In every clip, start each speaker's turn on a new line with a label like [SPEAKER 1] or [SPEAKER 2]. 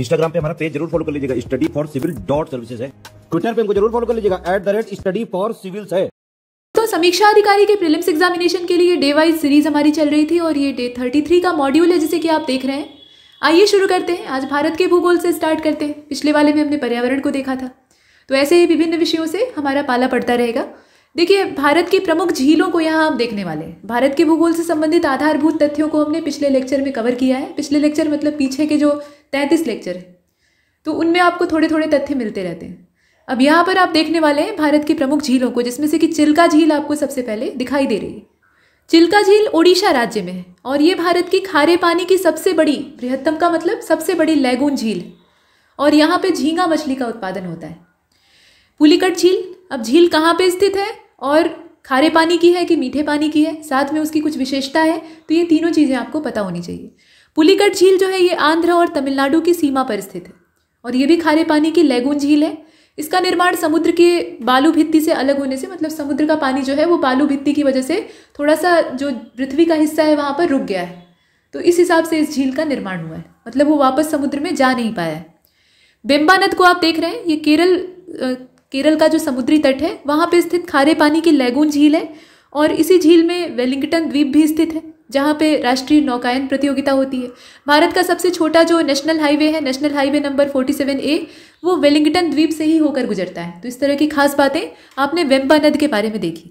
[SPEAKER 1] Instagram पे हमारा page जरूर फॉलो कर लीजिएगा study for civil dot services है ट्विटर पे हमको जरूर फॉलो कर लीजिएगा at the rate study for civils है तो समीक्षा अधिकारी के प्रीलिम्स एग्जामिनेशन के लिए डे वाइज सीरीज हमारी चल रही थी और ये डे थर्टी थ्री का मॉड्यूल है जिसे कि आप देख रहे हैं आइए शुरू करते हैं आज भारत के भूगोल से स्टार्ट करते हैं पिछले वाले में हमने पर्यावरण को देखा था तो ऐसे ही विभिन्न विषयों से हमारा पाला पड़ता रहेगा देखिए भारत की प्रमुख झीलों को यहाँ हम देखने वाले हैं भारत के भूगोल से संबंधित आधारभूत तथ्यों को हमने पिछले लेक्चर में कवर किया है पिछले लेक्चर मतलब पीछे के जो तैंतीस लेक्चर है तो उनमें आपको थोड़े थोड़े तथ्य मिलते रहते हैं अब यहाँ पर आप देखने वाले हैं भारत की प्रमुख झीलों को जिसमें से कि चिल्का झील आपको सबसे पहले दिखाई दे रही है चिल्का झील ओडिशा राज्य में है और ये भारत की खारे पानी की सबसे बड़ी बृहत्तम का मतलब सबसे बड़ी लैगून झील और यहाँ पे झींगा मछली का उत्पादन होता है पुलिकट झील अब झील कहाँ पे स्थित है और खारे पानी की है कि मीठे पानी की है साथ में उसकी कुछ विशेषता है तो ये तीनों चीज़ें आपको पता होनी चाहिए पुलिकट झील जो है ये आंध्र और तमिलनाडु की सीमा पर स्थित है और ये भी खारे पानी की लेगून झील है इसका निर्माण समुद्र के बालू भित्ती से अलग होने से मतलब समुद्र का पानी जो है वो बालू भित्ती की वजह से थोड़ा सा जो पृथ्वी का हिस्सा है वहाँ पर रुक गया है तो इस हिसाब से इस झील का निर्माण हुआ है मतलब वो वापस समुद्र में जा नहीं पाया है बेम्बानद को आप देख रहे हैं ये केरल केरल का जो समुद्री तट है वहाँ पर स्थित खारे पानी की लैगून झील है और इसी झील में वेलिंगटन द्वीप भी स्थित है जहाँ पे राष्ट्रीय नौकायन प्रतियोगिता होती है भारत का सबसे छोटा जो नेशनल हाईवे है national highway number forty seven A वो वेलिंगटन द्वीप से ही होकर गुजरता है तो इस तरह की खास बातें आपने वेम्बा नद के बारे में देखी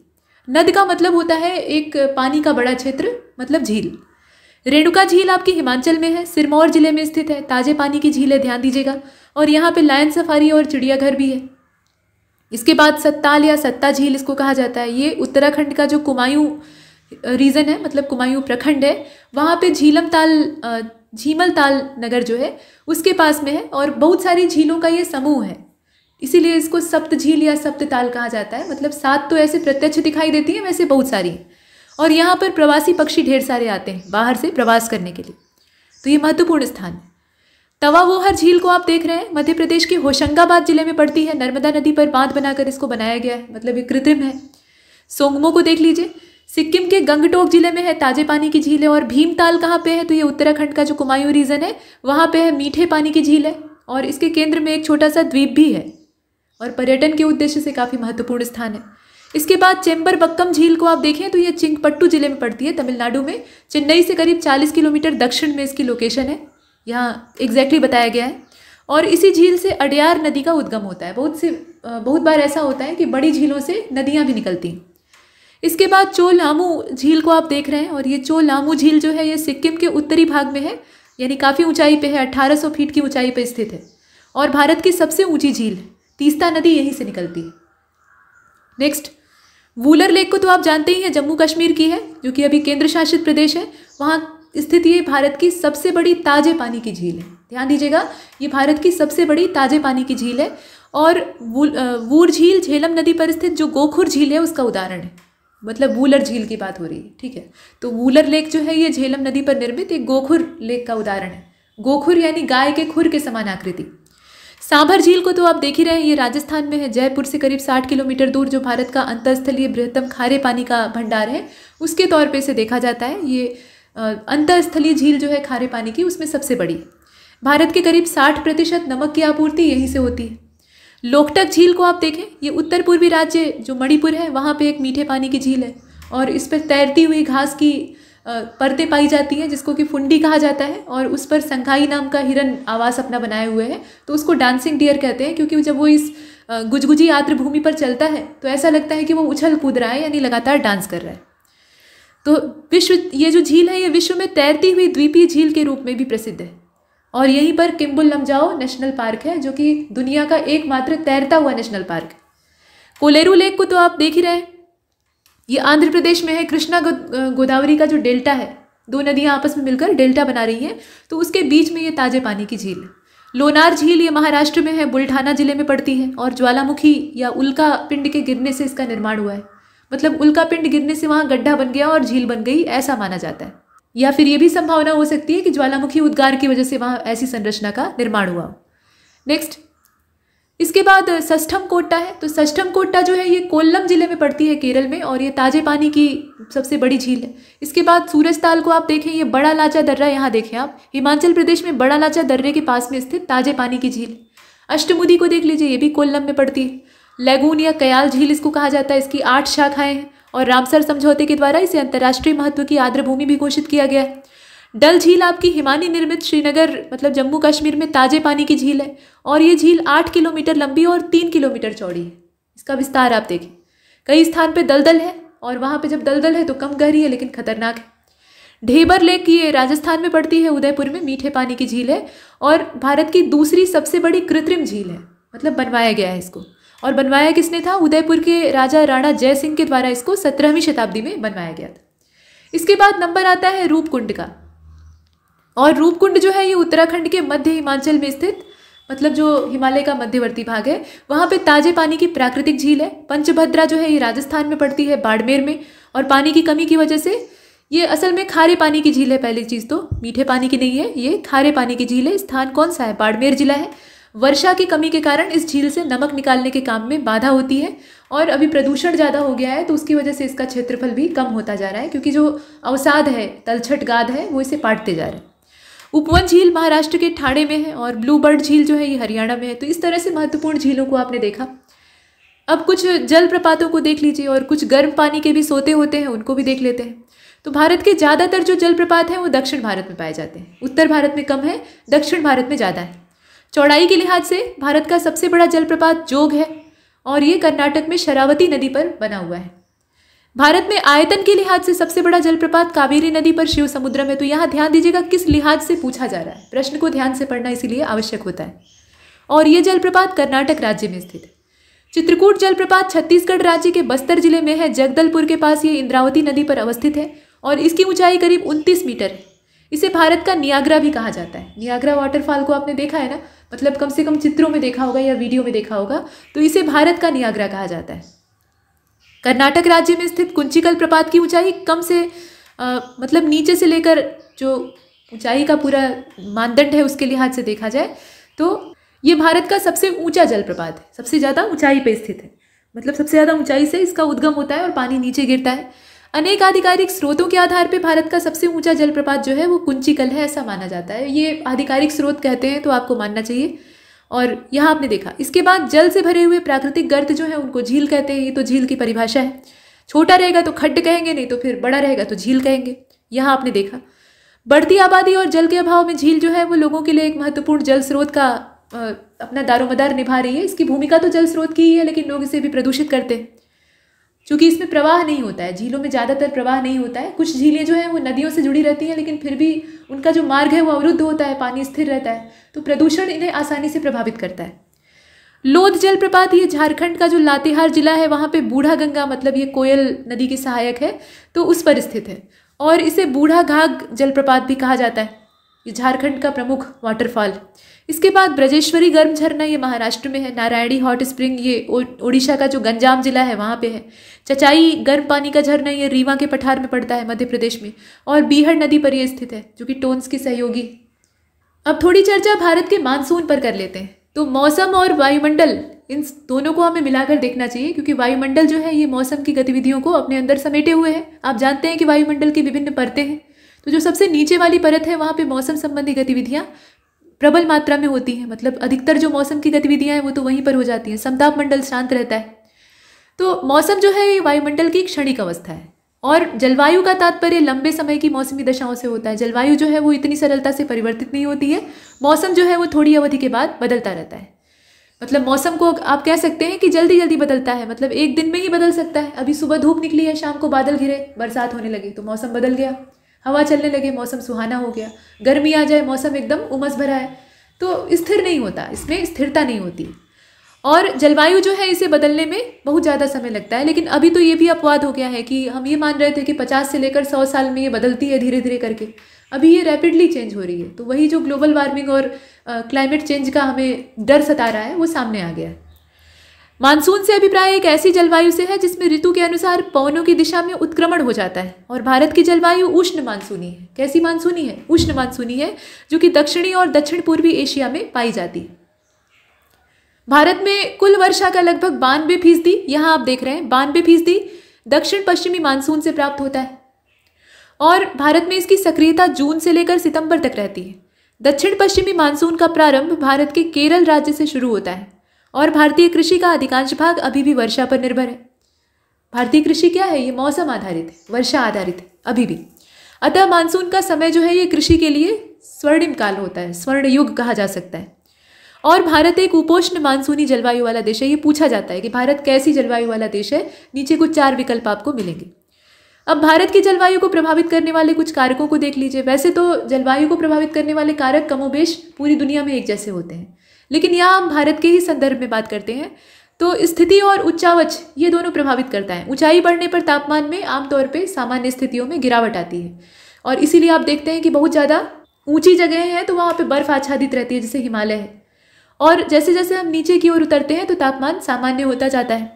[SPEAKER 1] नद का मतलब होता है एक पानी का बड़ा क्षेत्र मतलब झील रेणुका झील आपकी हिमाचल में है सिरमौर जिले में स्थित है ताजे पानी की झील है ध्यान दीजिएगा और यहाँ पे लायन सफारी और चिड़ियाघर भी है इसके बाद सत्ताल या सत्ता झील इसको कहा जाता है ये उत्तराखंड का जो कुमायूं रीज़न है मतलब कुमायूं प्रखंड है वहाँ पे झीलम ताल झीमल ताल नगर जो है उसके पास में है और बहुत सारी झीलों का ये समूह है इसीलिए इसको सप्त झील या सप्त ताल कहा जाता है मतलब सात तो ऐसे प्रत्यक्ष दिखाई देती हैं वैसे बहुत सारी और यहाँ पर प्रवासी पक्षी ढेर सारे आते हैं बाहर से प्रवास करने के लिए तो ये महत्वपूर्ण स्थान है तवा हर झील को आप देख रहे हैं मध्य प्रदेश के होशंगाबाद जिले में पड़ती है नर्मदा नदी पर बांध बनाकर इसको बनाया गया है मतलब ये कृत्रिम है सोंगमो को देख लीजिए सिक्किम के गंगटोक जिले में है ताजे पानी की झील है और भीमताल कहाँ पे है तो ये उत्तराखंड का जो कुमायूं रीजन है वहाँ पे है मीठे पानी की झील है और इसके केंद्र में एक छोटा सा द्वीप भी है और पर्यटन के उद्देश्य से काफ़ी महत्वपूर्ण स्थान है इसके बाद चेंबर बक्कम झील को आप देखें तो ये चिंगपट्टू जिले में पड़ती है तमिलनाडु में चेन्नई से करीब चालीस किलोमीटर दक्षिण में इसकी लोकेशन है यहाँ एग्जैक्टली बताया गया है और इसी झील से अडयार नदी का उद्गम होता है बहुत से बहुत बार ऐसा होता है कि बड़ी झीलों से नदियाँ भी निकलती हैं इसके बाद चोलामू झील को आप देख रहे हैं और ये चोलामू झील जो है ये सिक्किम के उत्तरी भाग में है यानी काफ़ी ऊंचाई पे है 1800 फीट की ऊंचाई पे स्थित है और भारत की सबसे ऊंची झील तीस्ता नदी यहीं से निकलती है नेक्स्ट वूलर लेक को तो आप जानते ही हैं जम्मू कश्मीर की है जो कि अभी केंद्र शासित प्रदेश है वहाँ स्थित ये भारत की सबसे बड़ी ताजे पानी की झील है ध्यान दीजिएगा ये भारत की सबसे बड़ी ताजे पानी की झील है और वूर झील झेलम नदी पर स्थित जो गोखुर झील है उसका उदाहरण है मतलब वूलर झील की बात हो रही है ठीक है तो वूलर लेक जो है ये झेलम नदी पर निर्मित एक गोखुर लेक का उदाहरण है गोखुर यानी गाय के खुर के समान आकृति सांभर झील को तो आप देख ही रहे हैं ये राजस्थान में है जयपुर से करीब साठ किलोमीटर दूर जो भारत का अंतस्थलीय बृहत्तम खारे पानी का भंडार है उसके तौर पर इसे देखा जाता है ये अंतरस्थलीय झील जो है खारे पानी की उसमें सबसे बड़ी भारत के करीब साठ प्रतिशत नमक की आपूर्ति यहीं से होती है लोकटक झील को आप देखें ये उत्तर पूर्वी राज्य जो मणिपुर है वहाँ पे एक मीठे पानी की झील है और इस पर तैरती हुई घास की परतें पाई जाती हैं जिसको कि फुंडी कहा जाता है और उस पर संघाई नाम का हिरन आवास अपना बनाए हुए है तो उसको डांसिंग डियर कहते हैं क्योंकि जब वो इस गुजगुजी आर्द्रभूमि पर चलता है तो ऐसा लगता है कि वो उछल कूद रहा है यानी लगातार डांस कर रहा है तो विश्व ये जो झील है ये विश्व में तैरती हुई द्वीपीय झील के रूप में भी प्रसिद्ध है और यहीं पर किम्बुल लमजाओ नेशनल पार्क है जो कि दुनिया का एकमात्र तैरता हुआ नेशनल पार्क कोलेरू लेक को तो आप देख ही रहे हैं ये आंध्र प्रदेश में है कृष्णा गोदावरी का जो डेल्टा है दो नदियाँ आपस में मिलकर डेल्टा बना रही हैं तो उसके बीच में ये ताजे पानी की झील है लोनार झील ये महाराष्ट्र में है बुल्ढाना जिले में पड़ती है और ज्वालामुखी या उल्का पिंड के गिरने से इसका निर्माण हुआ है मतलब उल्का पिंड गिरने से वहाँ गड्ढा बन गया और झील बन गई ऐसा माना जाता है या फिर ये भी संभावना हो सकती है कि ज्वालामुखी उद्गार की वजह से वहाँ ऐसी संरचना का निर्माण हुआ नेक्स्ट इसके बाद सष्ठम कोटा है तो सष्ठम कोटा जो है ये कोल्लम जिले में पड़ती है केरल में और ये ताजे पानी की सबसे बड़ी झील है इसके बाद सूरज ताल को आप देखें ये बड़ा लाचा दर्रा यहाँ देखें आप हिमाचल प्रदेश में बड़ा लाचा दर्रे के पास में स्थित ताजे पानी की झील अष्टमुदी को देख लीजिए ये भी कोल्लम में पड़ती है लैगून या कयाल झील इसको कहा जाता है इसकी आठ शाखाएं हैं और रामसर समझौते के द्वारा इसे अंतर्राष्ट्रीय महत्व की आर्द्र भूमि भी घोषित किया गया है डल झील आपकी हिमानी निर्मित श्रीनगर मतलब जम्मू कश्मीर में ताजे पानी की झील है और ये झील आठ किलोमीटर लंबी और तीन किलोमीटर चौड़ी है इसका विस्तार आप देखें कई स्थान पर दलदल है और वहाँ पर जब दलदल है तो कम गहरी है लेकिन खतरनाक है ढेबर लेक ये राजस्थान में पड़ती है उदयपुर में मीठे पानी की झील है और भारत की दूसरी सबसे बड़ी कृत्रिम झील है मतलब बनवाया गया है इसको और बनवाया किसने था उदयपुर के राजा राणा जय सिंह के द्वारा इसको सत्रहवीं शताब्दी में बनवाया गया था इसके बाद नंबर आता है रूपकुंड का और रूपकुंड जो है ये उत्तराखंड के मध्य हिमाचल में स्थित मतलब जो हिमालय का मध्यवर्ती भाग है वहाँ पे ताजे पानी की प्राकृतिक झील है पंचभद्रा जो है ये राजस्थान में पड़ती है बाड़मेर में और पानी की कमी की वजह से ये असल में खारे पानी की झील है पहली चीज़ तो मीठे पानी की नहीं है ये खारे पानी की झील है स्थान कौन सा है बाड़मेर जिला है वर्षा की कमी के कारण इस झील से नमक निकालने के काम में बाधा होती है और अभी प्रदूषण ज़्यादा हो गया है तो उसकी वजह से इसका क्षेत्रफल भी कम होता जा रहा है क्योंकि जो अवसाद है तलछट गाद है वो इसे पाटते जा रहे हैं उपवन झील महाराष्ट्र के ठाणे में है और ब्लू बर्ड झील जो है ये हरियाणा में है तो इस तरह से महत्वपूर्ण झीलों को आपने देखा अब कुछ जलप्रपातों को देख लीजिए और कुछ गर्म पानी के भी सोते होते हैं उनको भी देख लेते हैं तो भारत के ज़्यादातर जो जलप्रपात हैं वो दक्षिण भारत में पाए जाते हैं उत्तर भारत में कम है दक्षिण भारत में ज़्यादा है चौड़ाई के लिहाज से भारत का सबसे बड़ा जलप्रपात जोग है और ये कर्नाटक में शरावती नदी पर बना हुआ है भारत में आयतन के लिहाज से सबसे बड़ा जलप्रपात कावेरी नदी पर शिव समुद्र में तो यहाँ ध्यान दीजिएगा किस लिहाज से पूछा जा रहा है प्रश्न को ध्यान से पढ़ना इसीलिए आवश्यक होता है और ये जलप्रपात कर्नाटक राज्य में स्थित है चित्रकूट जलप्रपात छत्तीसगढ़ राज्य के बस्तर जिले में है जगदलपुर के पास ये इंद्रावती नदी पर अवस्थित है और इसकी ऊंचाई करीब उनतीस मीटर है इसे भारत का नियाग्रा भी कहा जाता है नियाग्रा वाटरफॉल को आपने देखा है ना मतलब कम से कम चित्रों में देखा होगा या वीडियो में देखा होगा तो इसे भारत का नियाग्रा कहा जाता है कर्नाटक राज्य में स्थित कुंचिकल प्रपात की ऊंचाई कम से आ, मतलब नीचे से लेकर जो ऊंचाई का पूरा मानदंड है उसके लिहाज से देखा जाए तो ये भारत का सबसे ऊंचा जलप्रपात है सबसे ज़्यादा ऊंचाई पर स्थित है मतलब सबसे ज़्यादा ऊंचाई से इसका उद्गम होता है और पानी नीचे गिरता है अनेक आधिकारिक स्रोतों के आधार पर भारत का सबसे ऊंचा जलप्रपात जो है वो कुंचीकल है ऐसा माना जाता है ये आधिकारिक स्रोत कहते हैं तो आपको मानना चाहिए और यहाँ आपने देखा इसके बाद जल से भरे हुए प्राकृतिक गर्त जो है उनको झील कहते हैं ये तो झील की परिभाषा है छोटा रहेगा तो खड्ड कहेंगे नहीं तो फिर बड़ा रहेगा तो झील कहेंगे यहाँ आपने देखा बढ़ती आबादी और जल के अभाव में झील जो है वो लोगों के लिए एक महत्वपूर्ण जल स्रोत का अपना दारोमदार निभा रही है इसकी भूमिका तो जल स्रोत की ही है लेकिन लोग इसे भी प्रदूषित करते हैं क्योंकि इसमें प्रवाह नहीं होता है झीलों में ज़्यादातर प्रवाह नहीं होता है कुछ झीलें जो हैं वो नदियों से जुड़ी रहती हैं लेकिन फिर भी उनका जो मार्ग है वो अवरुद्ध होता है पानी स्थिर रहता है तो प्रदूषण इन्हें आसानी से प्रभावित करता है लोध जलप्रपात ये झारखंड का जो लातेहार जिला है वहाँ पे बूढ़ा गंगा मतलब ये कोयल नदी की सहायक है तो उस पर स्थित है और इसे बूढ़ा घाघ जलप्रपात भी कहा जाता है ये झारखंड का प्रमुख वाटरफॉल इसके बाद ब्रजेश्वरी गर्म झरना ये महाराष्ट्र में है नारायणी हॉट स्प्रिंग ये ओडिशा का जो गंजाम जिला है वहाँ पे है चचाई गर्म पानी का झरना ये रीवा के पठार में पड़ता है मध्य प्रदेश में और बीहड़ नदी पर यह स्थित है जो कि टोन्स की सहयोगी अब थोड़ी चर्चा भारत के मानसून पर कर लेते हैं तो मौसम और वायुमंडल इन दोनों को हमें मिलाकर देखना चाहिए क्योंकि वायुमंडल जो है ये मौसम की गतिविधियों को अपने अंदर समेटे हुए हैं आप जानते हैं कि वायुमंडल की विभिन्न परतें हैं तो जो सबसे नीचे वाली परत है वहाँ पर मौसम संबंधी गतिविधियाँ प्रबल मात्रा में होती हैं मतलब अधिकतर जो मौसम की गतिविधियाँ हैं वो तो वहीं पर हो जाती हैं समताप मंडल शांत रहता है तो मौसम जो है ये वायुमंडल की क्षणिक अवस्था है और जलवायु का तात्पर्य लंबे समय की मौसमी दशाओं से होता है जलवायु जो है वो इतनी सरलता से परिवर्तित नहीं होती है मौसम जो है वो थोड़ी अवधि के बाद बदलता रहता है मतलब मौसम को आप कह सकते हैं कि जल्दी जल्दी बदलता है मतलब एक दिन में ही बदल सकता है अभी सुबह धूप निकली है शाम को बादल घिरे बरसात होने लगी तो मौसम बदल गया हवा चलने लगे मौसम सुहाना हो गया गर्मी आ जाए मौसम एकदम उमस भरा है तो स्थिर नहीं होता इसमें स्थिरता नहीं होती और जलवायु जो है इसे बदलने में बहुत ज़्यादा समय लगता है लेकिन अभी तो ये भी अपवाद हो गया है कि हम ये मान रहे थे कि पचास से लेकर सौ साल में ये बदलती है धीरे धीरे करके अभी ये रैपिडली चेंज हो रही है तो वही जो ग्लोबल वार्मिंग और क्लाइमेट चेंज का हमें डर सता रहा है वो सामने आ गया है मानसून से अभिप्राय एक ऐसी जलवायु से है जिसमें ऋतु के अनुसार पवनों की दिशा में उत्क्रमण हो जाता है और भारत की जलवायु उष्ण मानसूनी है कैसी मानसूनी है उष्ण मानसूनी है जो कि दक्षिणी और दक्षिण पूर्वी एशिया में पाई जाती है भारत में कुल वर्षा का लगभग बानवे फीसदी यहाँ आप देख रहे हैं बानवे फीसदी दक्षिण पश्चिमी मानसून से प्राप्त होता है और भारत में इसकी सक्रियता जून से लेकर सितंबर तक रहती है दक्षिण पश्चिमी मानसून का प्रारंभ भारत के केरल राज्य से शुरू होता है और भारतीय कृषि का अधिकांश भाग अभी भी वर्षा पर निर्भर है भारतीय कृषि क्या है ये मौसम आधारित है वर्षा आधारित है अभी भी अतः मानसून का समय जो है ये कृषि के लिए स्वर्णिम काल होता है स्वर्ण युग कहा जा सकता है और भारत एक उपोष्ण मानसूनी जलवायु वाला देश है ये पूछा जाता है कि भारत कैसी जलवायु वाला देश है नीचे कुछ चार विकल्प आपको मिलेंगे अब भारत की जलवायु को प्रभावित करने वाले कुछ कारकों को देख लीजिए वैसे तो जलवायु को प्रभावित करने वाले कारक कमोबेश पूरी दुनिया में एक जैसे होते हैं लेकिन यहाँ हम भारत के ही संदर्भ में बात करते हैं तो स्थिति और उच्चावच ये दोनों प्रभावित करता है ऊंचाई बढ़ने पर तापमान में आमतौर पर सामान्य स्थितियों में गिरावट आती है और इसीलिए आप देखते हैं कि बहुत ज़्यादा ऊंची जगह हैं तो वहाँ पे बर्फ़ आच्छादित रहती है जैसे हिमालय है और जैसे जैसे हम नीचे की ओर उतरते हैं तो तापमान सामान्य होता जाता है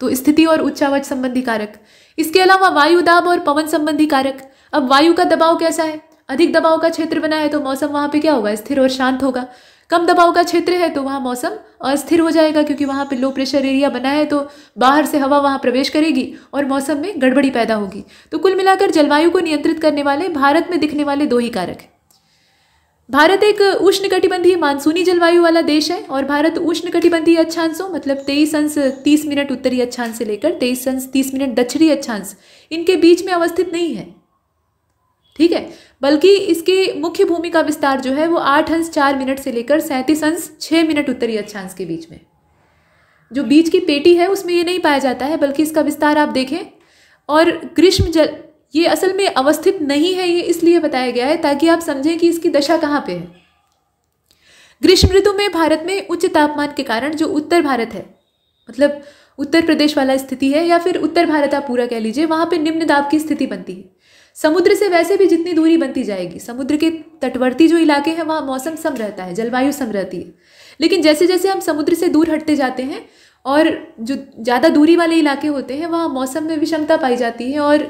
[SPEAKER 1] तो स्थिति और उच्चावच संबंधी कारक इसके अलावा वायु दाब और पवन संबंधी कारक अब वायु का दबाव कैसा है अधिक दबाव का क्षेत्र बना है तो मौसम वहाँ पे क्या होगा स्थिर और शांत होगा कम दबाव का क्षेत्र है तो वहाँ मौसम अस्थिर हो जाएगा क्योंकि वहाँ पे लो प्रेशर एरिया बना है तो बाहर से हवा वहाँ प्रवेश करेगी और मौसम में गड़बड़ी पैदा होगी तो कुल मिलाकर जलवायु को नियंत्रित करने वाले भारत में दिखने वाले दो ही कारक हैं भारत एक उष्णकटिबंधीय मानसूनी जलवायु वाला देश है और भारत उष्णकटिबंधीय अच्छांशों मतलब तेईस अंश तीस मिनट उत्तरी अच्छांश से लेकर तेईस अंश तीस मिनट दक्षिणी अच्छांश इनके बीच में अवस्थित नहीं है ठीक है बल्कि इसके मुख्य भूमि का विस्तार जो है वो आठ अंश चार मिनट से लेकर सैंतीस अंश छः मिनट उत्तरी अक्षांश के बीच में जो बीच की पेटी है उसमें ये नहीं पाया जाता है बल्कि इसका विस्तार आप देखें और ग्रीष्म जल ये असल में अवस्थित नहीं है ये इसलिए बताया गया है ताकि आप समझें कि इसकी दशा कहाँ पे है ग्रीष्म ऋतु में भारत में उच्च तापमान के कारण जो उत्तर भारत है मतलब उत्तर प्रदेश वाला स्थिति है या फिर उत्तर भारत आप पूरा कह लीजिए वहाँ पे निम्न दाब की स्थिति बनती है समुद्र से वैसे भी जितनी दूरी बनती जाएगी समुद्र के तटवर्ती जो इलाके हैं वहाँ मौसम सम रहता है जलवायु सम रहती है लेकिन जैसे जैसे हम समुद्र से दूर हटते जाते हैं और जो ज़्यादा दूरी वाले इलाके होते हैं वहाँ मौसम में विषमता पाई जाती है और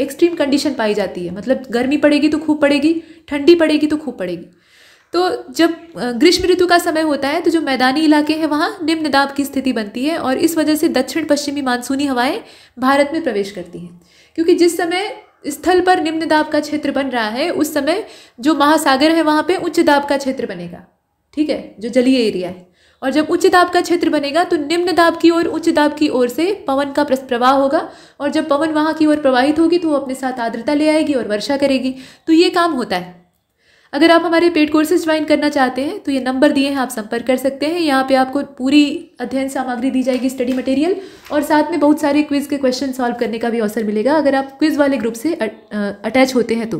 [SPEAKER 1] एक्सट्रीम कंडीशन पाई जाती है मतलब गर्मी पड़ेगी तो खूब पड़ेगी ठंडी पड़ेगी तो खूब पड़ेगी तो जब ग्रीष्म ऋतु का समय होता है तो जो मैदानी इलाके हैं वहाँ निम्न दाब की स्थिति बनती है और इस वजह से दक्षिण पश्चिमी मानसूनी हवाएं भारत में प्रवेश करती हैं क्योंकि जिस समय स्थल पर निम्न दाब का क्षेत्र बन रहा है उस समय जो महासागर है वहाँ पे उच्च दाब का क्षेत्र बनेगा ठीक है जो जलीय एरिया है और जब उच्च दाब का क्षेत्र बनेगा तो निम्न दाब की ओर उच्च दाब की ओर से पवन का प्रवाह होगा और जब पवन वहाँ की ओर प्रवाहित होगी तो वो अपने साथ आर्द्रता ले आएगी और वर्षा करेगी तो ये काम होता है अगर आप हमारे पेड कोर्सेज ज्वाइन करना चाहते हैं तो ये नंबर दिए हैं आप संपर्क कर सकते हैं यहाँ पे आपको पूरी अध्ययन सामग्री दी जाएगी स्टडी मटेरियल और साथ में बहुत सारे क्विज़ के क्वेश्चन सॉल्व करने का भी अवसर मिलेगा अगर आप क्विज़ वाले ग्रुप से अटैच होते हैं तो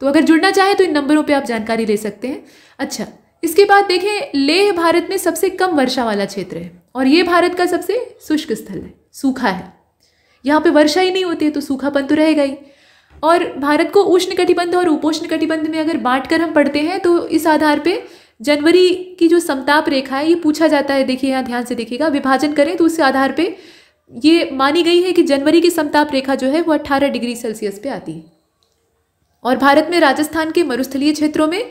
[SPEAKER 1] तो अगर जुड़ना चाहें तो इन नंबरों पर आप जानकारी ले सकते हैं अच्छा इसके बाद देखें लेह भारत में सबसे कम वर्षा वाला क्षेत्र है और ये भारत का सबसे शुष्क स्थल है सूखा है यहाँ पे वर्षा ही नहीं होती है तो सूखापन तो रहेगा ही और भारत को उष्ण कटिबंध और उपोष्ण कटिबंध में अगर बांट कर हम पढ़ते हैं तो इस आधार पर जनवरी की जो समताप रेखा है ये पूछा जाता है देखिए यहाँ ध्यान से देखिएगा विभाजन करें तो उसके आधार पर ये मानी गई है कि जनवरी की समताप रेखा जो है वो अट्ठारह डिग्री सेल्सियस पे आती है और भारत में राजस्थान के मरुस्थलीय क्षेत्रों में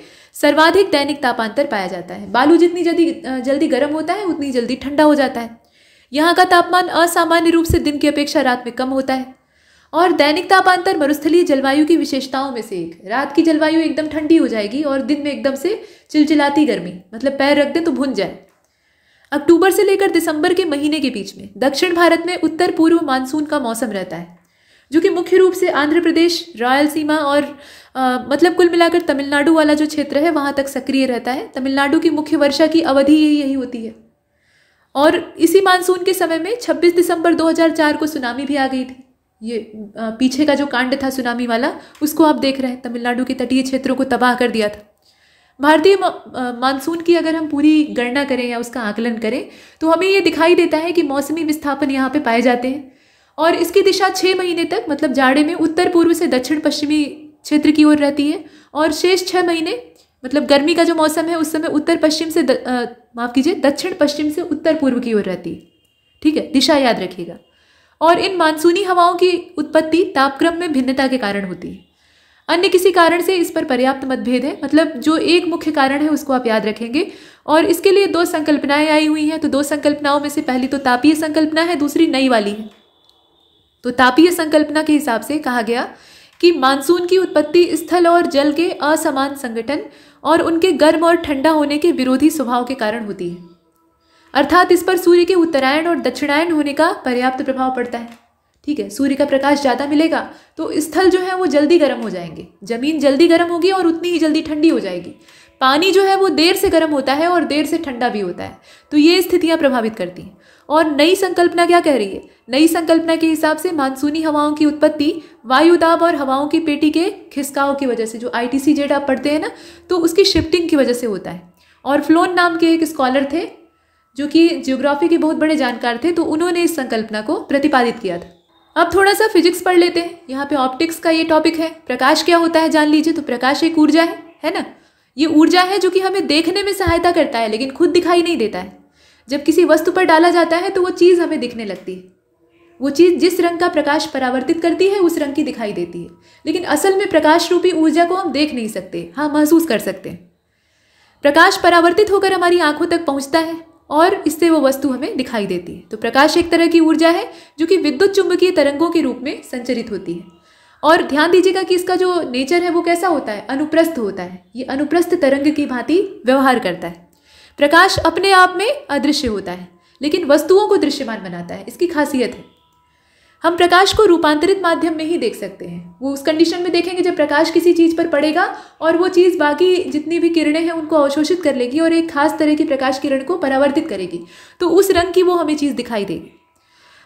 [SPEAKER 1] सर्वाधिक दैनिक तापांतर पाया जाता है बालू जितनी जल्दी जल्दी गर्म होता है उतनी जल्दी ठंडा हो जाता है यहाँ का तापमान असामान्य रूप से दिन की अपेक्षा रात में कम होता है और दैनिक तापांतर मरुस्थलीय जलवायु की विशेषताओं में से एक रात की जलवायु एकदम ठंडी हो जाएगी और दिन में एकदम से चिलचिलाती गर्मी मतलब पैर रख दें तो भुन जाए अक्टूबर से लेकर दिसंबर के महीने के बीच में दक्षिण भारत में उत्तर पूर्व मानसून का मौसम रहता है जो कि मुख्य रूप से आंध्र प्रदेश रायलसीमा और आ, मतलब कुल मिलाकर तमिलनाडु वाला जो क्षेत्र है वहाँ तक सक्रिय रहता है तमिलनाडु की मुख्य वर्षा की अवधि यही यही होती है और इसी मानसून के समय में 26 दिसंबर 2004 को सुनामी भी आ गई थी ये पीछे का जो कांड था सुनामी वाला उसको आप देख रहे हैं तमिलनाडु के तटीय क्षेत्रों को तबाह कर दिया था भारतीय मानसून की अगर हम पूरी गणना करें या उसका आकलन करें तो हमें ये दिखाई देता है कि मौसमी विस्थापन यहाँ पे पाए जाते हैं और इसकी दिशा छः महीने तक मतलब जाड़े में उत्तर पूर्व से दक्षिण पश्चिमी क्षेत्र की ओर रहती है और शेष छः महीने मतलब गर्मी का जो मौसम है उस समय उत्तर पश्चिम से माफ़ कीजिए दक्षिण पश्चिम से उत्तर पूर्व की ओर रहती है ठीक है दिशा याद रखिएगा और इन मानसूनी हवाओं की उत्पत्ति तापक्रम में भिन्नता के कारण होती है अन्य किसी कारण से इस पर पर्याप्त मतभेद है मतलब जो एक मुख्य कारण है उसको आप याद रखेंगे और इसके लिए दो संकल्पनाएं आई हुई हैं तो दो संकल्पनाओं में से पहली तो तापीय संकल्पना है दूसरी नई वाली है तो तापीय संकल्पना के हिसाब से कहा गया कि मानसून की उत्पत्ति स्थल और जल के असमान संगठन और उनके गर्म और ठंडा होने के विरोधी स्वभाव के कारण होती है अर्थात इस पर सूर्य के उत्तरायण और दक्षिणायन होने का पर्याप्त प्रभाव पड़ता है ठीक है सूर्य का प्रकाश ज़्यादा मिलेगा तो स्थल जो है वो जल्दी गर्म हो जाएंगे ज़मीन जल्दी गर्म होगी और उतनी ही जल्दी ठंडी हो जाएगी पानी जो है वो देर से गर्म होता है और देर से ठंडा भी होता है तो ये स्थितियाँ प्रभावित करती हैं और नई संकल्पना क्या कह रही है नई संकल्पना के हिसाब से मानसूनी हवाओं की उत्पत्ति वायुदाब और हवाओं की पेटी के खिसकाव की वजह से जो आई टी आप पढ़ते हैं ना तो उसकी शिफ्टिंग की वजह से होता है और फ्लोन नाम के एक स्कॉलर थे जो कि जियोग्राफी के बहुत बड़े जानकार थे तो उन्होंने इस संकल्पना को प्रतिपादित किया था अब थोड़ा सा फिजिक्स पढ़ लेते हैं यहाँ पे ऑप्टिक्स का ये टॉपिक है प्रकाश क्या होता है जान लीजिए तो प्रकाश एक ऊर्जा है है ना ये ऊर्जा है जो कि हमें देखने में सहायता करता है लेकिन खुद दिखाई नहीं देता है जब किसी वस्तु पर डाला जाता है तो वो चीज़ हमें दिखने लगती है वो चीज़ जिस रंग का प्रकाश परावर्तित करती है उस रंग की दिखाई देती है लेकिन असल में प्रकाश रूपी ऊर्जा को हम देख नहीं सकते हाँ महसूस कर सकते हैं प्रकाश परावर्तित होकर हमारी आंखों तक पहुंचता है और इससे वो वस्तु हमें दिखाई देती है तो प्रकाश एक तरह की ऊर्जा है जो कि विद्युत चुंबकीय तरंगों के रूप में संचरित होती है और ध्यान दीजिएगा कि इसका जो नेचर है वो कैसा होता है अनुप्रस्थ होता है ये अनुप्रस्थ तरंग की भांति व्यवहार करता है प्रकाश अपने आप में अदृश्य होता है लेकिन वस्तुओं को दृश्यमान बनाता है इसकी खासियत है हम प्रकाश को रूपांतरित माध्यम में ही देख सकते हैं वो उस कंडीशन में देखेंगे जब प्रकाश किसी चीज़ पर पड़ेगा और वो चीज़ बाकी जितनी भी किरणें हैं उनको अवशोषित कर लेगी और एक खास तरह की प्रकाश किरण को परावर्तित करेगी तो उस रंग की वो हमें चीज़ दिखाई देगी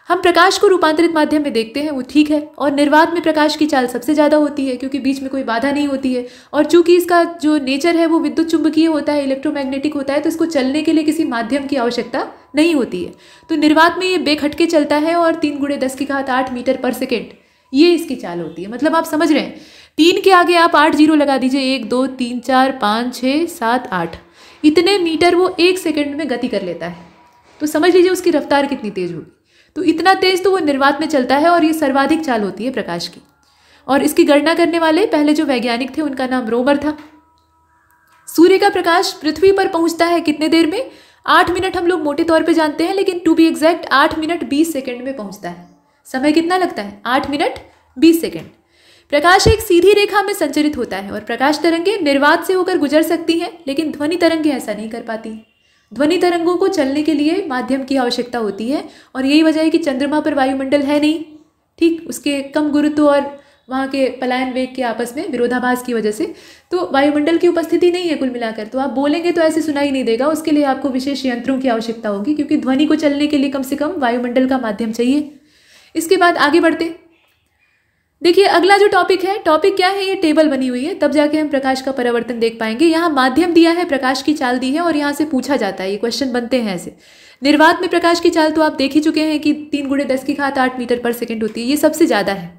[SPEAKER 1] हम प्रकाश को रूपांतरित माध्यम में देखते हैं वो ठीक है और निर्वात में प्रकाश की चाल सबसे ज़्यादा होती है क्योंकि बीच में कोई बाधा नहीं होती है और चूंकि इसका जो नेचर है वो विद्युत चुंबकीय होता है इलेक्ट्रोमैग्नेटिक होता है तो इसको चलने के लिए किसी माध्यम की आवश्यकता नहीं होती है तो निर्वात में ये बेखटके चलता है और तीन गुड़े दस की घात आठ मीटर पर सेकेंड ये इसकी चाल होती है मतलब आप समझ रहे हैं तीन के आगे आप आठ जीरो लगा दीजिए एक दो तीन चार पाँच छः सात आठ इतने मीटर वो एक सेकेंड में गति कर लेता है तो समझ लीजिए उसकी रफ्तार कितनी तेज़ होगी तो इतना तेज तो वो निर्वात में चलता है और ये सर्वाधिक चाल होती है प्रकाश की और इसकी गणना करने वाले पहले जो वैज्ञानिक थे उनका नाम रोमर था सूर्य का प्रकाश पृथ्वी पर पहुंचता है कितने देर में आठ मिनट हम लोग मोटे तौर पे जानते हैं लेकिन टू बी एग्जैक्ट आठ मिनट बीस सेकंड में पहुंचता है समय कितना लगता है आठ मिनट बीस सेकंड प्रकाश एक सीधी रेखा में संचरित होता है और प्रकाश तरंगे निर्वात से होकर गुजर सकती हैं लेकिन ध्वनि तरंगे ऐसा नहीं कर पाती ध्वनि तरंगों को चलने के लिए माध्यम की आवश्यकता होती है और यही वजह है कि चंद्रमा पर वायुमंडल है नहीं ठीक उसके कम गुरुत्व और वहाँ के पलायन वेग के आपस में विरोधाभास की वजह से तो वायुमंडल की उपस्थिति नहीं है कुल मिलाकर तो आप बोलेंगे तो ऐसे सुनाई नहीं देगा उसके लिए आपको विशेष यंत्रों की आवश्यकता होगी क्योंकि ध्वनि को चलने के लिए कम से कम वायुमंडल का माध्यम चाहिए इसके बाद आगे बढ़ते देखिए अगला जो टॉपिक है टॉपिक क्या है ये टेबल बनी हुई है तब जाके हम प्रकाश का परिवर्तन देख पाएंगे यहाँ माध्यम दिया है प्रकाश की चाल दी है और यहाँ से पूछा जाता है ये क्वेश्चन बनते हैं ऐसे निर्वात में प्रकाश की चाल तो आप देख ही चुके हैं कि तीन गुड़े दस की खात आठ मीटर पर सेकेंड होती है ये सबसे ज़्यादा है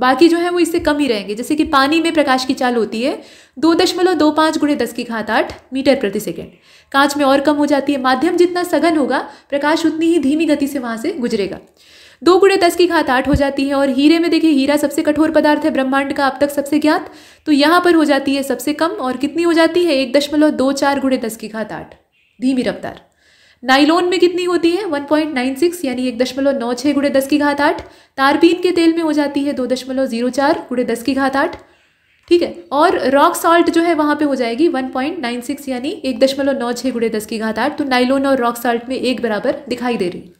[SPEAKER 1] बाकी जो है वो इससे कम ही रहेंगे जैसे कि पानी में प्रकाश की चाल होती है दो दशमलव दो पाँच गुड़े दस की घात आठ मीटर प्रति सेकेंड कांच में और कम हो जाती है माध्यम जितना सघन होगा प्रकाश उतनी ही धीमी गति से वहाँ से गुजरेगा दो गुड़े दस की घात आठ हो जाती है और हीरे में देखिए हीरा सबसे कठोर पदार्थ है ब्रह्मांड का अब तक सबसे ज्ञात तो यहाँ पर हो जाती है सबसे कम और कितनी हो जाती है एक दशमलव दो चार गुड़े दस की घात आठ धीमी रफ्तार नाइलोन में कितनी होती है 1.96 यानी एक दशमलव नौ छः गुड़े दस की घात आठ तारपीन के तेल में हो जाती है दो दशमलव जीरो चार गुड़े दस की घात आठ ठीक है और रॉक सॉल्ट जो है वहाँ पे हो जाएगी 1.96 यानी एक दशमलव नौ छः गुड़े दस की घात आठ तो नाइलोन और रॉक सॉल्ट में एक बराबर दिखाई दे रही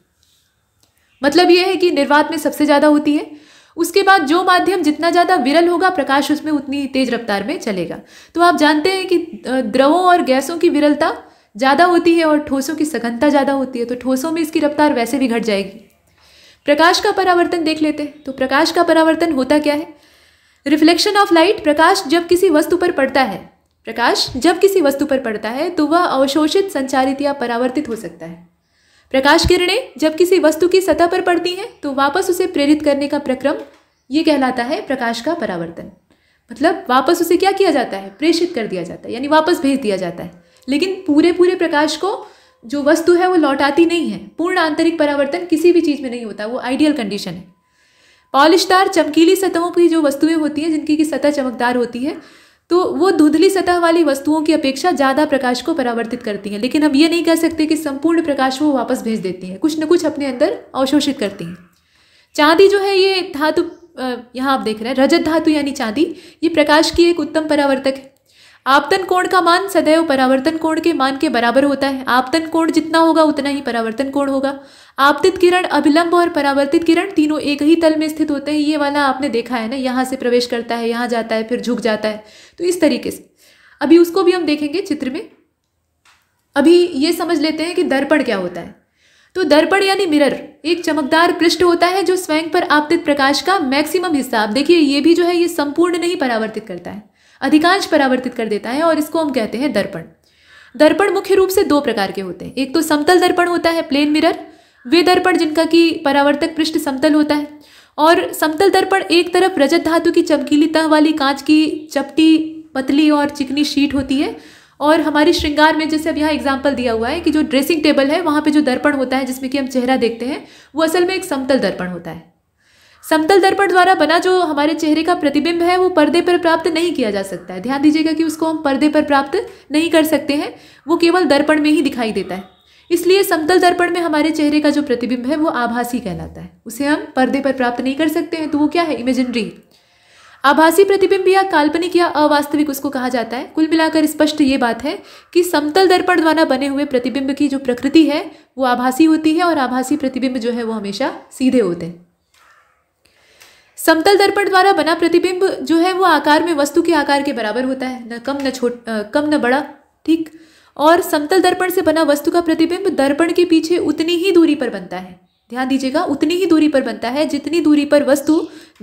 [SPEAKER 1] मतलब यह है कि निर्वात में सबसे ज़्यादा होती है उसके बाद जो माध्यम जितना ज़्यादा विरल होगा प्रकाश उसमें उतनी तेज रफ्तार में चलेगा तो आप जानते हैं कि द्रवों और गैसों की विरलता ज़्यादा होती है और ठोसों की सघनता ज़्यादा होती है तो ठोसों में इसकी रफ्तार वैसे भी घट जाएगी प्रकाश का परावर्तन देख लेते हैं तो प्रकाश का परावर्तन होता क्या है रिफ्लेक्शन ऑफ लाइट प्रकाश जब किसी वस्तु पर पड़ता है प्रकाश जब किसी वस्तु पर पड़ता है तो वह अवशोषित संचारित या परावर्तित हो सकता है प्रकाश किरणें जब किसी वस्तु की सतह पर पड़ती हैं तो वापस उसे प्रेरित करने का प्रक्रम ये कहलाता है प्रकाश का परावर्तन मतलब वापस उसे क्या किया जाता है प्रेषित कर दिया जाता है यानी वापस भेज दिया जाता है लेकिन पूरे पूरे प्रकाश को जो वस्तु है वो लौटाती नहीं है पूर्ण आंतरिक परावर्तन किसी भी चीज़ में नहीं होता वो आइडियल कंडीशन है पॉलिशदार चमकीली सतहों की जो वस्तुएं होती हैं जिनकी की सतह चमकदार होती है तो वो धुंधली सतह वाली वस्तुओं की अपेक्षा ज़्यादा प्रकाश को परावर्तित करती हैं लेकिन हम ये नहीं कह सकते कि संपूर्ण प्रकाश वो वापस भेज देती हैं कुछ न कुछ अपने अंदर अवशोषित करती हैं चांदी जो है ये धातु यहाँ आप देख रहे हैं रजत धातु यानी चांदी ये प्रकाश की एक उत्तम परावर्तक है आपतन कोण का मान सदैव परावर्तन कोण के मान के बराबर होता है आपतन कोण जितना होगा उतना ही परावर्तन कोण होगा आपतित किरण अभिलंब और परावर्तित किरण तीनों एक ही तल में स्थित होते हैं ये वाला आपने देखा है ना यहाँ से प्रवेश करता है यहाँ जाता है फिर झुक जाता है तो इस तरीके से अभी उसको भी हम देखेंगे चित्र में अभी ये समझ लेते हैं कि दर्पण क्या होता है तो दर्पण यानी मिरर एक चमकदार पृष्ठ होता है जो स्वयं पर आपतित प्रकाश का मैक्सिमम हिस्सा आप देखिए ये भी जो है ये संपूर्ण नहीं परावर्तित करता है अधिकांश परावर्तित कर देता है और इसको हम कहते हैं दर्पण दर्पण मुख्य रूप से दो प्रकार के होते हैं एक तो समतल दर्पण होता है प्लेन मिरर वे दर्पण जिनका कि परावर्तक पृष्ठ समतल होता है और समतल दर्पण एक तरफ रजत धातु की चमकीली तह वाली कांच की चपटी पतली और चिकनी शीट होती है और हमारे श्रृंगार में जैसे अब यहाँ एग्जाम्पल दिया हुआ है कि जो ड्रेसिंग टेबल है वहाँ पे जो दर्पण होता है जिसमें कि हम चेहरा देखते हैं वो असल में एक समतल दर्पण होता है समतल दर्पण द्वारा बना जो हमारे चेहरे का प्रतिबिंब है वो पर्दे पर प्राप्त नहीं किया जा सकता है ध्यान दीजिएगा कि उसको हम पर्दे पर प्राप्त नहीं कर सकते हैं वो केवल दर्पण में ही दिखाई देता है इसलिए समतल दर्पण में हमारे चेहरे का जो प्रतिबिंब है वो आभासी कहलाता है उसे हम पर्दे पर प्राप्त नहीं कर सकते हैं तो वो क्या है इमेजिनरी आभासी प्रतिबिंब या काल्पनिक या अवास्तविक उसको कहा जाता है कुल मिलाकर स्पष्ट ये बात है कि समतल दर्पण द्वारा बने हुए प्रतिबिंब की जो प्रकृति है वो आभासी होती है और आभासी प्रतिबिंब जो है वो हमेशा सीधे होते हैं समतल दर्पण द्वारा बना प्रतिबिंब जो है वो आकार में वस्तु के आकार के बराबर होता है न कम न छोट कम न बड़ा ठीक और समतल दर्पण से बना वस्तु का प्रतिबिंब दर्पण के पीछे उतनी ही दूरी पर बनता है ध्यान दीजिएगा उतनी ही दूरी पर बनता है जितनी दूरी पर वस्तु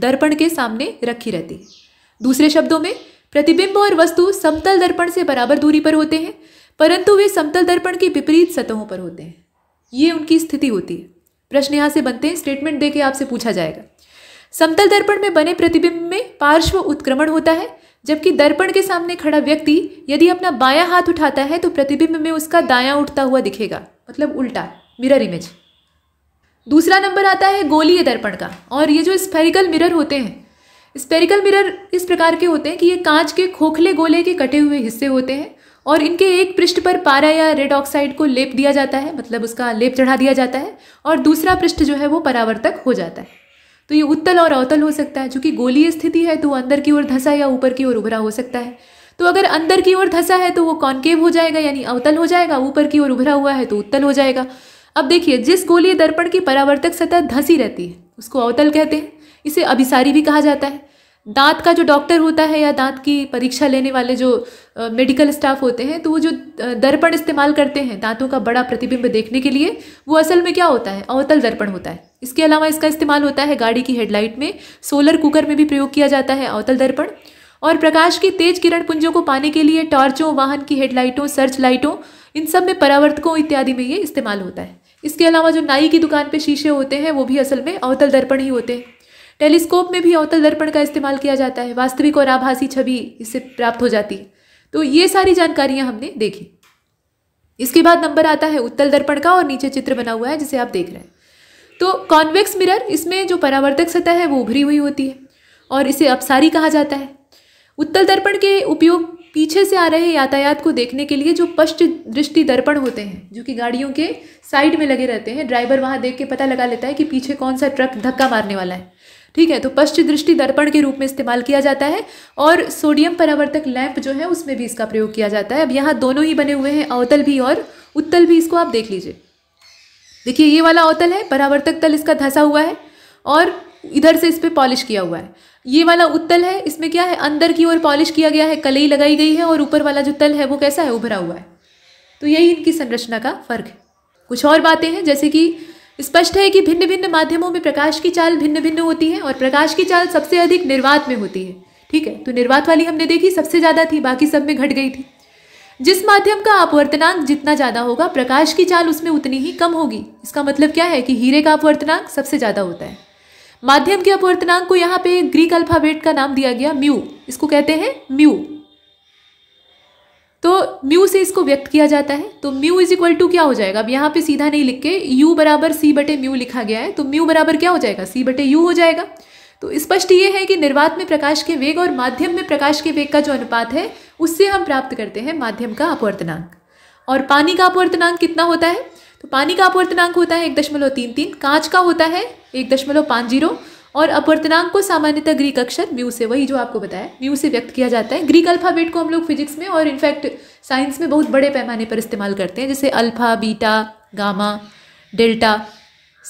[SPEAKER 1] दर्पण के सामने रखी रहती है दूसरे शब्दों में प्रतिबिंब और वस्तु समतल दर्पण से बराबर दूरी पर होते हैं परंतु वे समतल दर्पण के विपरीत सतहों पर होते हैं ये उनकी स्थिति होती है प्रश्न यहाँ से बनते हैं स्टेटमेंट दे आपसे पूछा जाएगा समतल दर्पण में बने प्रतिबिंब में पार्श्व उत्क्रमण होता है जबकि दर्पण के सामने खड़ा व्यक्ति यदि अपना बायां हाथ उठाता है तो प्रतिबिंब में उसका दायां उठता हुआ दिखेगा मतलब उल्टा मिरर इमेज दूसरा नंबर आता है गोलीय दर्पण का और ये जो स्पेरिकल मिरर होते हैं स्पेरिकल मिरर इस प्रकार के होते हैं कि ये कांच के खोखले गोले के कटे हुए हिस्से होते हैं और इनके एक पृष्ठ पर पारा या रेड ऑक्साइड को लेप दिया जाता है मतलब उसका लेप चढ़ा दिया जाता है और दूसरा पृष्ठ जो है वो परावर्तक हो जाता है तो ये उत्तल और अवतल हो सकता है चूंकि गोलीय स्थिति है तो अंदर की ओर धसा या ऊपर की ओर उभरा हो सकता है तो अगर अंदर की ओर धसा है तो वो कॉन्केव हो जाएगा यानी अवतल हो जाएगा ऊपर की ओर उभरा हुआ है तो उत्तल हो जाएगा अब देखिए जिस गोलीय दर्पण की परावर्तक सतह धंसी रहती है उसको अवतल कहते हैं इसे अभिसारी भी कहा जाता है दांत का जो डॉक्टर होता है या दांत की परीक्षा लेने वाले जो मेडिकल स्टाफ होते हैं तो वो जो दर्पण इस्तेमाल करते हैं दांतों का बड़ा प्रतिबिंब देखने के लिए वो असल में क्या होता है अवतल दर्पण होता है इसके अलावा इसका इस्तेमाल होता है गाड़ी की हेडलाइट में सोलर कुकर में भी प्रयोग किया जाता है अवतल दर्पण और प्रकाश की तेज किरण पुंजों को पाने के लिए टॉर्चों वाहन की हेडलाइटों सर्च लाइटों इन सब में परावर्तकों इत्यादि में ये इस्तेमाल होता है इसके अलावा जो नाई की दुकान पे शीशे होते हैं वो भी असल में अवतल दर्पण ही होते हैं टेलीस्कोप में भी अवतल दर्पण का इस्तेमाल किया जाता है वास्तविक और आभासी छवि इससे प्राप्त हो जाती है तो ये सारी जानकारियाँ हमने देखी इसके बाद नंबर आता है उत्तल दर्पण का और नीचे चित्र बना हुआ है जिसे आप देख रहे हैं तो कॉन्वेक्स मिरर इसमें जो परावर्तक सतह है वो उभरी हुई होती है और इसे अपसारी कहा जाता है उत्तल दर्पण के उपयोग पीछे से आ रहे यातायात को देखने के लिए जो पश्च दृष्टि दर्पण होते हैं जो कि गाड़ियों के साइड में लगे रहते हैं ड्राइवर वहाँ देख के पता लगा लेता है कि पीछे कौन सा ट्रक धक्का मारने वाला है ठीक है तो पश्च दृष्टि दर्पण के रूप में इस्तेमाल किया जाता है और सोडियम परावर्तक लैंप जो है उसमें भी इसका प्रयोग किया जाता है अब यहाँ दोनों ही बने हुए हैं अवतल भी और उत्तल भी इसको आप देख लीजिए देखिए ये वाला अवतल है परावर्तक तल इसका धंसा हुआ है और इधर से इस पर पॉलिश किया हुआ है ये वाला उत्तल है इसमें क्या है अंदर की ओर पॉलिश किया गया है कलई लगाई गई है और ऊपर वाला जो तल है वो कैसा है उभरा हुआ है तो यही इनकी संरचना का फर्क है कुछ और बातें हैं जैसे कि स्पष्ट है कि भिन्न भिन्न माध्यमों में प्रकाश की चाल भिन्न भिन्न होती है और प्रकाश की चाल सबसे अधिक निर्वात में होती है ठीक है तो निर्वात वाली हमने देखी सबसे ज़्यादा थी बाकी सब में घट गई थी जिस माध्यम का अपवर्तनांक जितना ज़्यादा होगा प्रकाश की चाल उसमें उतनी ही कम होगी इसका मतलब क्या है कि हीरे का अपवर्तनांक सबसे ज़्यादा होता है माध्यम के अपवर्तनांक को यहाँ पे ग्रीक अल्फ़ाबेट का नाम दिया गया म्यू इसको कहते हैं म्यू तो म्यू से इसको व्यक्त किया जाता है तो म्यू इज इक्वल टू क्या हो जाएगा अब यहाँ पे सीधा नहीं लिख के यू बराबर सी बटे म्यू लिखा गया है तो म्यू बराबर क्या हो जाएगा सी बटे यू हो जाएगा तो स्पष्ट ये है कि निर्वात में प्रकाश के वेग और माध्यम में प्रकाश के वेग का जो अनुपात है उससे हम प्राप्त करते हैं माध्यम का अपवर्तनांक और पानी का अपवर्तनांक कितना होता है तो पानी का अपवर्तनांक होता है एक दशमलव तीन तीन कांच का होता है एक दशमलव पाँच जीरो और अपवर्तनांक को सामान्यतः ग्रीक अक्षर म्यू से वही जो आपको बताया म्यू से व्यक्त किया जाता है ग्रीक अल्फ़ाबेट को हम लोग फिजिक्स में और इनफैक्ट साइंस में बहुत बड़े पैमाने पर इस्तेमाल करते हैं जैसे alpha beta gamma delta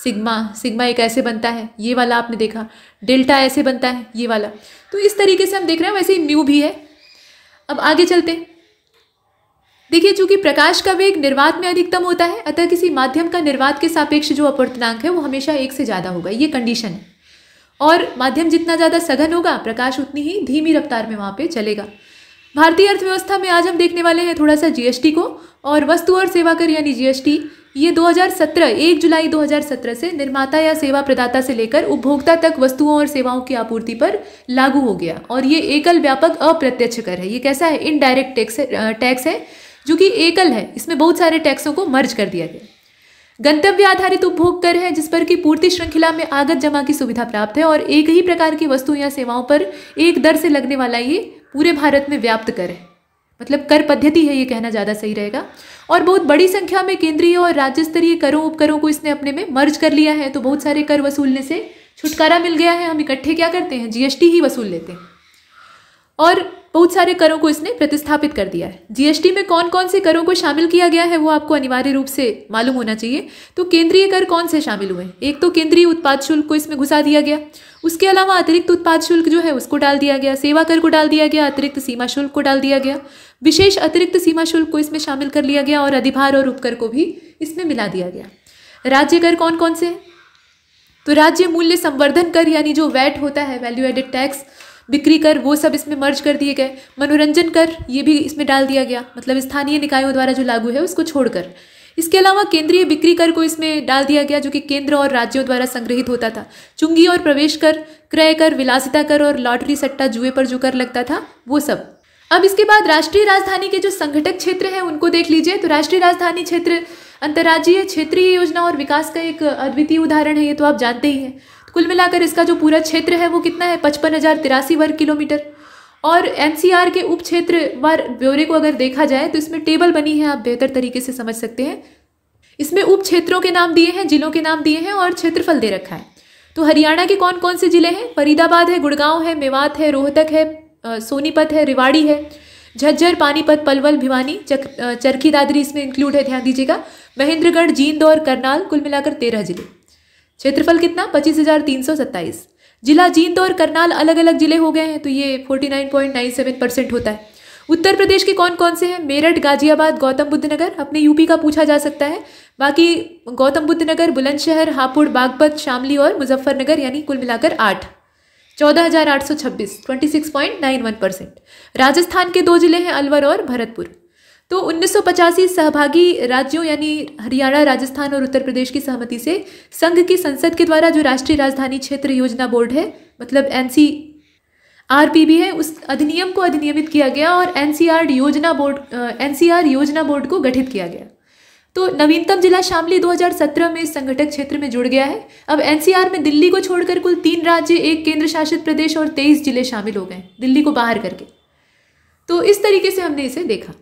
[SPEAKER 1] sigma sigma एक ऐसे बनता है ये वाला आपने देखा डेल्टा ऐसे बनता है ये वाला तो इस तरीके से हम देख रहे हैं वैसे ही म्यू भी है अब आगे चलते हैं देखिए चूंकि प्रकाश का वेग निर्वात में अधिकतम होता है अतः किसी माध्यम का निर्वात के सापेक्ष जो अपवर्तनांक है वो हमेशा एक से ज़्यादा होगा ये कंडीशन है और माध्यम जितना ज़्यादा सघन होगा प्रकाश उतनी ही धीमी रफ्तार में वहाँ पे चलेगा भारतीय अर्थव्यवस्था में आज हम देखने वाले हैं थोड़ा सा जीएसटी को और वस्तु और सेवा कर यानी जीएसटी ये 2017 एक जुलाई 2017 से निर्माता या सेवा प्रदाता से लेकर उपभोक्ता तक वस्तुओं और सेवाओं की आपूर्ति पर लागू हो गया और ये एकल व्यापक अप्रत्यक्ष कर है ये कैसा है इनडायरेक्ट टैक्स टैक्स है जो कि एकल है इसमें बहुत सारे टैक्सों को मर्ज कर दिया गया गंतव्य आधारित उपभोग कर है जिस पर कि पूर्ति श्रृंखला में आगत जमा की सुविधा प्राप्त है और एक ही प्रकार की वस्तु या सेवाओं पर एक दर से लगने वाला ये पूरे भारत में व्याप्त कर है मतलब कर पद्धति है ये कहना ज़्यादा सही रहेगा और बहुत बड़ी संख्या में केंद्रीय और राज्य स्तरीय करों उपकरों को इसने अपने में मर्ज कर लिया है तो बहुत सारे कर वसूलने से छुटकारा मिल गया है हम इकट्ठे क्या करते हैं जीएसटी ही वसूल लेते हैं और बहुत सारे करों को इसने प्रतिस्थापित कर दिया है जीएसटी में कौन कौन से करों को शामिल किया गया है वो आपको अनिवार्य रूप से मालूम होना चाहिए तो केंद्रीय कर कौन से शामिल हुए एक तो केंद्रीय उत्पाद शुल्क को इसमें घुसा दिया गया उसके अलावा अतिरिक्त उत्पाद शुल्क जो है उसको डाल दिया गया सेवा कर को डाल दिया गया अतिरिक्त सीमा शुल्क को डाल दिया गया विशेष अतिरिक्त सीमा शुल्क को इसमें शामिल कर लिया गया और अधिभार और उपकर को भी इसमें मिला दिया गया राज्य कर कौन कौन से हैं तो राज्य मूल्य संवर्धन कर यानी जो वैट होता है वैल्यू एडेड टैक्स बिक्री कर वो सब इसमें मर्ज कर दिए गए मनोरंजन कर ये भी इसमें डाल दिया गया मतलब स्थानीय निकायों द्वारा जो लागू है उसको छोड़कर इसके अलावा केंद्रीय बिक्री कर को इसमें डाल दिया गया जो कि केंद्र और राज्यों द्वारा संग्रहित होता था चुंगी और प्रवेश कर क्रय कर विलासिता कर और लॉटरी सट्टा जुए पर जो कर लगता था वो सब अब इसके बाद राष्ट्रीय राजधानी के जो संगठक क्षेत्र हैं उनको देख लीजिए तो राष्ट्रीय राजधानी क्षेत्र अंतर्राज्यीय क्षेत्रीय योजना और विकास का एक अद्वितीय उदाहरण है ये तो आप जानते ही हैं कुल मिलाकर इसका जो पूरा क्षेत्र है वो कितना है पचपन हज़ार तिरासी वर्ग किलोमीटर और एनसीआर के उप क्षेत्रवार ब्यौरे को अगर देखा जाए तो इसमें टेबल बनी है आप बेहतर तरीके से समझ सकते हैं इसमें उप क्षेत्रों के नाम दिए हैं जिलों के नाम दिए हैं और क्षेत्रफल दे रखा है तो हरियाणा के कौन कौन से ज़िले हैं फरीदाबाद है गुड़गांव है मेवात है रोहतक है सोनीपत है रिवाड़ी है झज्जर पानीपत पलवल भिवानी चरखी दादरी इसमें इंक्लूड है ध्यान दीजिएगा महेंद्रगढ़ जींद और करनाल कुल मिलाकर तेरह जिले क्षेत्रफल कितना पच्चीस हजार तीन सौ सत्ताईस जिला जींद और करनाल अलग अलग जिले हो गए हैं तो ये forty nine point nine seven percent होता है उत्तर प्रदेश के कौन कौन से हैं मेरठ गाजियाबाद गौतम बुद्ध नगर अपने यूपी का पूछा जा सकता है बाकी गौतम बुद्ध नगर बुलंदशहर हापुड़ बागपत शामली और मुजफ्फरनगर यानी कुल मिलाकर आठ चौदह हजार आठ सौ छब्बीस twenty six point nine one percent Rajasthan के दो जिले हैं अलवर और भरतपुर तो उन्नीस सहभागी राज्यों यानी हरियाणा राजस्थान और उत्तर प्रदेश की सहमति से संघ की संसद के द्वारा जो राष्ट्रीय राजधानी क्षेत्र योजना बोर्ड है मतलब एन आर पी है उस अधिनियम को अधिनियमित किया गया और एन योजना बोर्ड एन योजना बोर्ड को गठित किया गया तो नवीनतम जिला शामली 2017 में इस संगठक क्षेत्र में जुड़ गया है अब एनसीआर में दिल्ली को छोड़कर कुल तीन राज्य एक केंद्र शासित प्रदेश और तेईस जिले शामिल हो गए दिल्ली को बाहर करके तो इस तरीके से हमने इसे देखा